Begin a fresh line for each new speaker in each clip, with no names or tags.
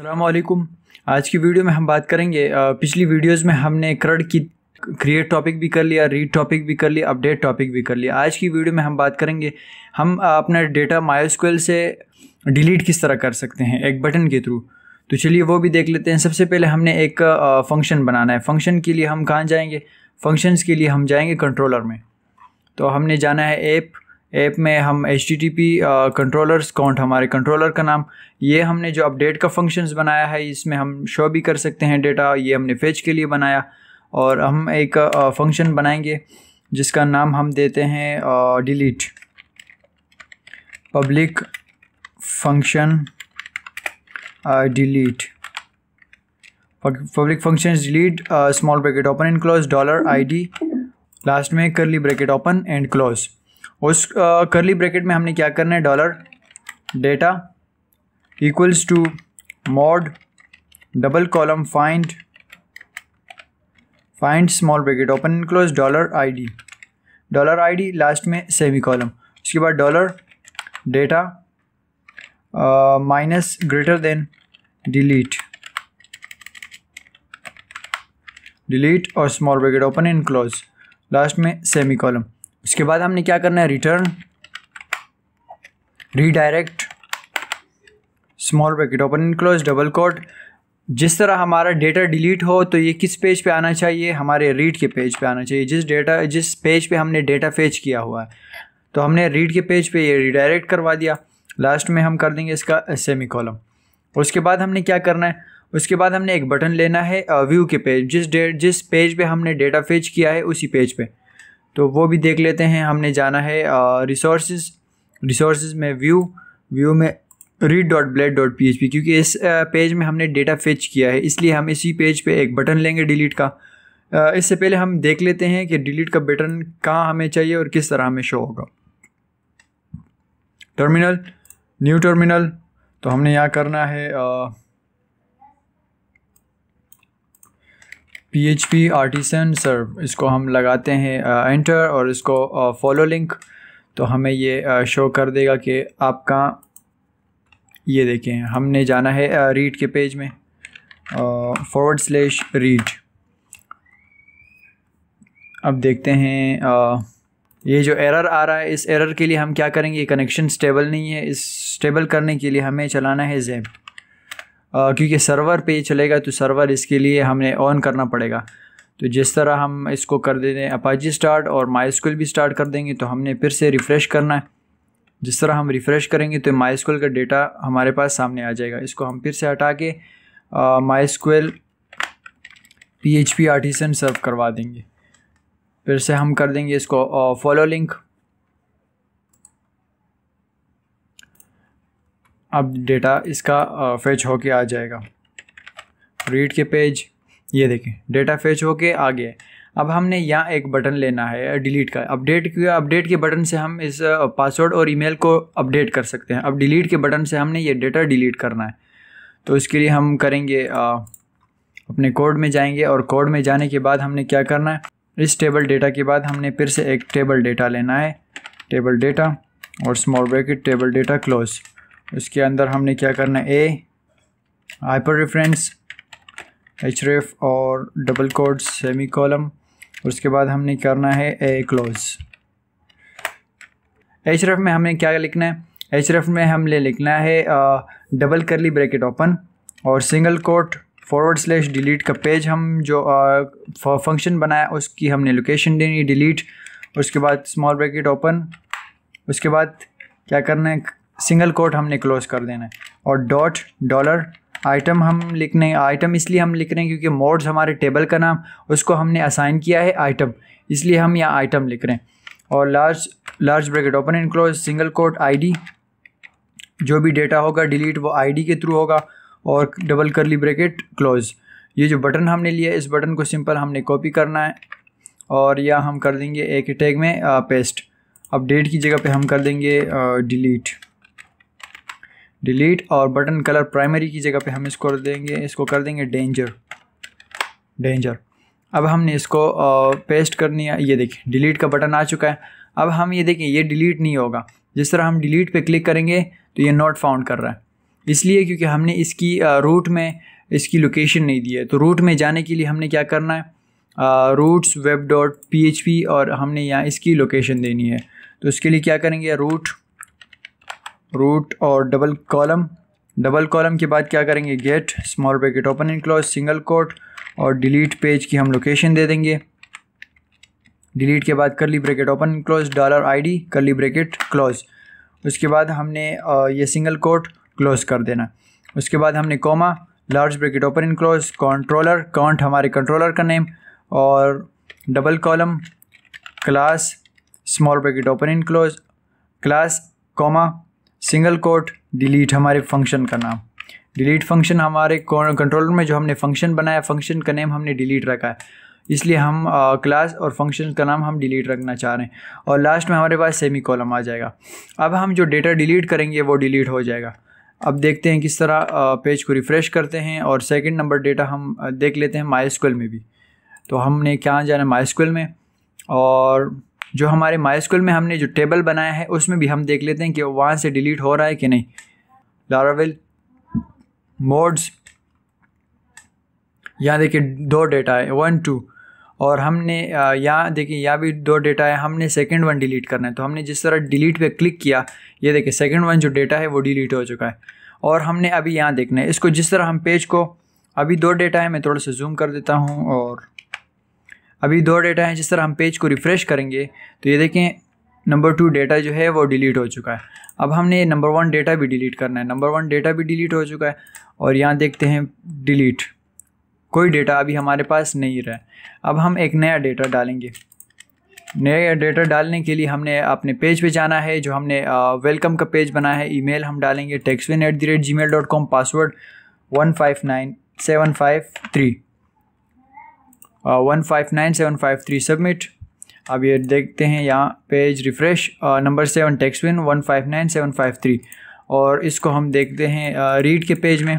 असलकुम आज की वीडियो में हम बात करेंगे पिछली वीडियोस में हमने क्रड की क्रिएट टॉपिक भी कर लिया रीड टॉपिक भी कर लिया अपडेट टॉपिक भी कर लिया आज की वीडियो में हम बात करेंगे हम अपना डेटा मायोस्क्वेल से डिलीट किस तरह कर सकते हैं एक बटन के थ्रू तो चलिए वो भी देख लेते हैं सबसे पहले हमने एक फंक्शन बनाना है फंक्शन के लिए हम कहाँ जाएंगे फंक्शंस के लिए हम जाएंगे कंट्रोलर में तो हमने जाना है ऐप ऐप में हम H T T P controllers count हमारे कंट्रोलर का नाम ये हमने जो अपडेट का फंक्शंस बनाया है इसमें हम शो भी कर सकते हैं डेटा ये हमने फेच के लिए बनाया और हम एक फंक्शन बनाएंगे जिसका नाम हम देते हैं delete public function delete public function delete small bracket open and close dollar ID last में curly bracket open and close उस करली ब्रैकेट में हमने क्या करना है dollar data equals to mod double colon find find small bracket open and close dollar ID dollar ID last में semicolon उसके बाद dollar data minus greater than delete delete और small bracket open and close last में semicolon उसके बाद हमने क्या करना है return redirect small bracket open and close double quote जिस तरह हमारा डेटा डिलीट हो तो ये किस पेज पे आना चाहिए हमारे रीड के पेज पे आना चाहिए जिस डेटा जिस पेज पे हमने डेटा फेच किया हुआ है तो हमने रीड के पेज पे ये रिडायरेक्ट करवा दिया लास्ट में हम कर देंगे इसका सेमी कॉलम उसके बाद हमने क्या करना है उसके बाद हमने एक बटन लेना है व्यू uh, के पेज जिस डे जिस पेज पे हमने डेटा फेच किया है उसी पेज पे तो वो भी देख लेते हैं हमने जाना है रिसोर्स रिसोर्स में व्यू व्यू में read dot blade dot P H P क्योंकि इस पेज में हमने डेटा फेच किया है इसलिए हम इसी पेज पे एक बटन लेंगे डिलीट का इससे पहले हम देख लेते हैं कि डिलीट का बटन कहाँ हमें चाहिए और किस तरह हमें शो होगा टर्मिनल न्यू टर्मिनल तो हमने यहाँ करना है आ, P H P artisan serve इसको हम लगाते हैं एंटर और इसको फॉलो लिंक तो हमें ये शो कर देगा कि आपका ये देखें हमने जाना है रीड के पेज में फॉरवर्ड स्लेश रीड अब देखते हैं ये जो एरर आ रहा है इस एरर के लिए हम क्या करेंगे कनेक्शन स्टेबल नहीं है इस स्टेबल करने के लिए हमें चलाना है जेब क्योंकि सर्वर पे चलेगा तो सर्वर इसके लिए हमें ऑन करना पड़ेगा तो जिस तरह हम इसको कर देते हैं अपाची स्टार्ट और माइस्कुल भी स्टार्ट कर देंगे तो हमने फिर से रिफ़्रेश करना है जिस तरह हम रिफ़्रेश करेंगे तो माइस्कुल का डेटा हमारे पास सामने आ जाएगा इसको हम फिर से हटा के MySQL P H P artisan serve करवा देंगे फिर से हम कर देंगे इसको फॉलो लिंक अब डेटा इसका फेच होके आ जाएगा रीड के पेज ये देखें डेटा फेच होके आ गया अब हमने यहाँ एक बटन लेना है डिलीट का अपडेट किया अपडेट के बटन से हम इस पासवर्ड और ईमेल को अपडेट कर सकते हैं अब डिलीट के बटन से हमने ये डेटा डिलीट करना है तो इसके लिए हम करेंगे आ, अपने कोड में जाएंगे और कोड में जाने के बाद हमने क्या करना है इस टेबल डेटा के बाद हमने फिर से एक टेबल डेटा लेना है टेबल डेटा और small bracket table data close इसके अंदर हमने क्या करना है a hyper reference H ref और डबल कोड सेमी कॉलम उसके बाद हमने करना है ए क्लोज एच रेफ में हमने क्या लिखना है एच रेफ में हमने लिखना है डबल करली ब्रैकेट ओपन और single quote forward slash delete का पेज हम जो फंक्शन बनाया उसकी हमने लोकेशन देनी डिलीट उसके बाद स्मॉल ब्रैकेट ओपन उसके बाद क्या करना है सिंगल कोट हमने क्लोज कर देना है और डॉट डॉलर आइटम हम लिखने आइटम इसलिए हम लिख रहे हैं क्योंकि मोड्स हमारे टेबल का नाम उसको हमने असाइन किया है आइटम इसलिए हम यहाँ आइटम लिख रहे हैं और large large bracket open and close single quote ID जो भी डेटा होगा डिलीट वो आईडी के थ्रू होगा और डबल करली ब्रैकेट क्लोज ये जो बटन हमने लिया इस बटन को सिंपल हमने कॉपी करना है और या हम कर देंगे एक टैग में पेस्ट uh, अपडेट की जगह पे हम कर देंगे डिलीट uh, डिलीट और बटन कलर प्राइमरी की जगह पे हम इसको देंगे इसको कर देंगे डेंजर डेंजर अब हमने इसको पेस्ट करनी है ये देखिए डिलीट का बटन आ चुका है अब हम ये देखें ये डिलीट नहीं होगा जिस तरह हम डिलीट पे क्लिक करेंगे तो ये नॉट फाउंड कर रहा है इसलिए क्योंकि हमने इसकी रूट में इसकी लोकेशन नहीं दी है तो रूट में जाने के लिए हमने क्या करना है routes web dot P H P और हमने यहाँ इसकी लोकेशन देनी है तो इसके लिए क्या करेंगे रूट रूट और डबल कॉलम डबल कॉलम के बाद क्या करेंगे get small bracket open and close single quote और डिलीट पेज की हम लोकेशन दे देंगे डिलीट के बाद curly bracket open and close dollar ID ली ब्रैकेट क्लोज उसके बाद हमने ये सिंगल कोट क्लोज कर देना उसके बाद हमने comma large bracket open and close controller count हमारे कंट्रोलर का नेम और double colon class small bracket open and close class comma single quote delete हमारे फंक्शन का नाम डिलीट फंक्शन हमारे कंट्रोलर में जो हमने फंक्शन बनाया फंक्शन का नेम हमने डिलीट रखा है इसलिए हम क्लास और फंक्शन का नाम हम डिलीट रखना चाह रहे हैं और लास्ट में हमारे पास सेमी कॉलम आ जाएगा अब हम जो डेटा डिलीट करेंगे वो डिलीट हो जाएगा अब देखते हैं किस तरह पेज को रिफ़्रेश करते हैं और सेकंड नंबर डेटा हम देख लेते हैं माई में भी तो हमने क्या जाना है माई में और जो हमारे माई स्कूल में हमने जो टेबल बनाया है उसमें भी हम देख लेते हैं कि वो वहाँ से डिलीट हो रहा है कि नहीं लारावेल मोड्स यहाँ देखिए दो डेटा है वन टू और हमने यहाँ देखिए यहाँ भी दो डेटा है हमने सेकंड वन डिलीट करना है तो हमने जिस तरह डिलीट पे क्लिक किया ये देखिए सेकंड वन जो डेटा है वो डिलीट हो चुका है और हमने अभी यहाँ देखना है इसको जिस तरह हम पेज को अभी दो डेटा है मैं थोड़ा सा जूम कर देता हूँ और अभी दो डेटा हैं जिस तरह हम पेज को रिफ़्रेश करेंगे तो ये देखें नंबर टू डेटा जो है वो डिलीट हो चुका है अब हमने नंबर वन डेटा भी डिलीट करना है नंबर वन डेटा भी डिलीट हो चुका है और यहाँ देखते हैं डिलीट कोई डेटा अभी हमारे पास नहीं रहा अब हम एक नया डेटा डालेंगे नया डेटा डालने के लिए हमने अपने पेज पे जाना है जो हमने वेलकम का पेज बनाया है ईमेल हम डालेंगे टेक्सविन at the rate G mail dot com password one five nine seven five three one five nine seven five three submit अब ये देखते हैं यहाँ पेज रिफ़्रेश नंबर सेवन टेक्स विन one five nine seven five three और इसको हम देखते हैं रीड uh, के पेज में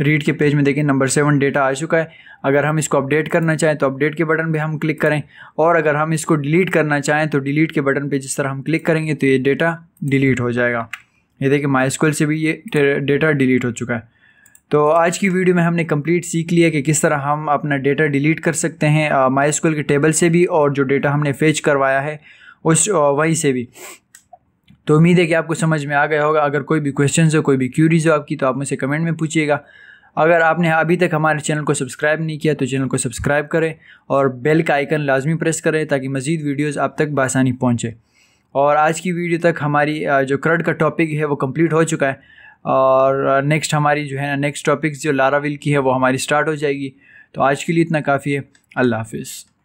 रीड के पेज में देखिए नंबर सेवन डेटा आ चुका है अगर हम इसको अपडेट करना चाहें तो अपडेट के बटन पे हम क्लिक करें और अगर हम इसको डिलीट करना चाहें तो डिलीट के बटन पे जिस तरह हम क्लिक करेंगे तो ये डेटा डिलीट हो जाएगा ये देखिए माई से भी ये डेटा डिलीट हो चुका है तो आज की वीडियो में हमने कंप्लीट सीख लिया कि किस तरह हम अपना डेटा डिलीट कर सकते हैं माई स्कूल के टेबल से भी और जो डेटा हमने फेच करवाया है उस वहीं से भी तो उम्मीद है कि आपको समझ में आ गया होगा अगर कोई भी क्वेश्चन हो कोई भी क्यूरीज़ हो आपकी तो आप मुझसे कमेंट में पूछिएगा अगर आपने अभी तक हमारे चैनल को सब्सक्राइब नहीं किया तो चैनल को सब्सक्राइब करें और बेल का आइकन लाजमी प्रेस करें ताकि मज़ीद वीडियोज़ आप तक बसानी पहुँचे और आज की वीडियो तक हमारी जो क्रड का टॉपिक है वो कम्प्लीट हो चुका है और नेक्स्ट हमारी जो है ना नेक्स्ट टॉपिक्स जो लाराविल की है वो हमारी स्टार्ट हो जाएगी तो आज के लिए इतना काफ़ी है अल्लाह हाफिज़